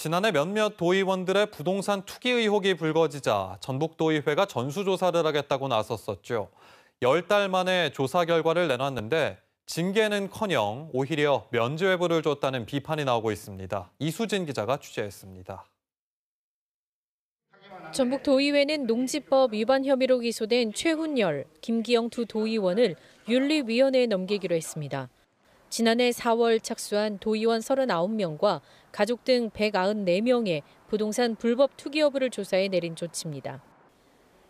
지난해 몇몇 도의원들의 부동산 투기 의혹이 불거지자 전북도의회가 전수조사를 하겠다고 나섰었죠. 열 달 만에 조사 결과를 내놨는데 징계는커녕 오히려 면죄부를 줬다는 비판이 나오고 있습니다. 이수진 기자가 취재했습니다. 전북 도의회는 농지법 위반 혐의로 기소된 최훈열, 김기영 두 도의원을 윤리위원회에 넘기기로 했습니다. 지난해 4월 착수한 도의원 39명과 가족 등 194명의 부동산 불법 투기 여부를 조사해 내린 조치입니다.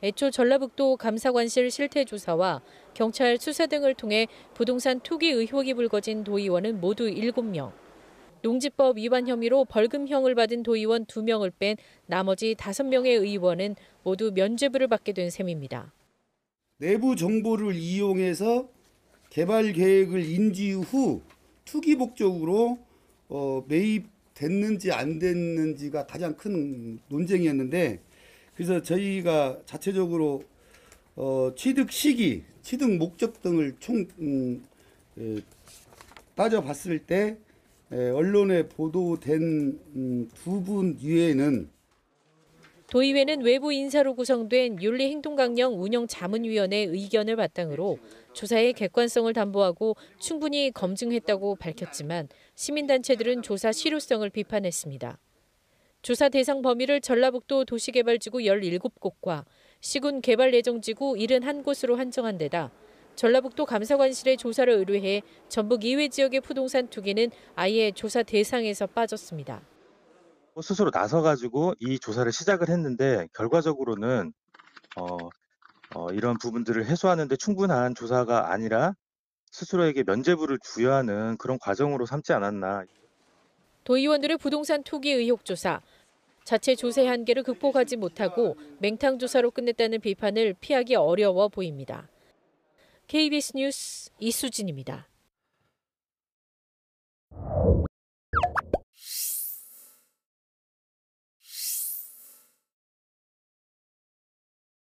애초 전라북도 감사관실 실태조사와 경찰 수사 등을 통해 부동산 투기 의혹이 불거진 도의원은 모두 7명. 농지법 위반 혐의로 벌금형을 받은 도의원 2명을 뺀 나머지 5명의 의원은 모두 면죄부를 받게 된 셈입니다. 내부 정보를 이용해서 개발 계획을 인지 후 투기 목적으로 어, 매입됐는지 안 됐는지가 가장 큰 논쟁이었는데 그래서 저희가 자체적으로 어, 취득 시기, 취득 목적 등을 총 음, 에, 따져봤을 때 에, 언론에 보도된 음, 두분 이외에는 도의회는 외부 인사로 구성된 윤리행동강령 운영자문위원회 의견을 바탕으로 조사의 객관성을 담보하고 충분히 검증했다고 밝혔지만 시민단체들은 조사 실효성을 비판했습니다. 조사 대상 범위를 전라북도 도시개발지구 17곳과 시군 개발 예정지구 71곳으로 한정한 데다 전라북도 감사관실에 조사를 의뢰해 전북 이외 지역의 부동산 투기는 아예 조사 대상에서 빠졌습니다. 어, 스스로 나서가지고 이 조사를 시작을 했는데 결과적으로는 어, 어, 이런 부분들을 해소하는데 충분한 조사가 아니라 스스로에게 면죄부를 부여하는 그런 과정으로 삼지 않았나. 도의원들의 부동산 투기 의혹 조사, 자체 조세 한계를 극복하지 못하고 맹탕 조사로 끝냈다는 비판을 피하기 어려워 보입니다. KBS 뉴스 이수진입니다.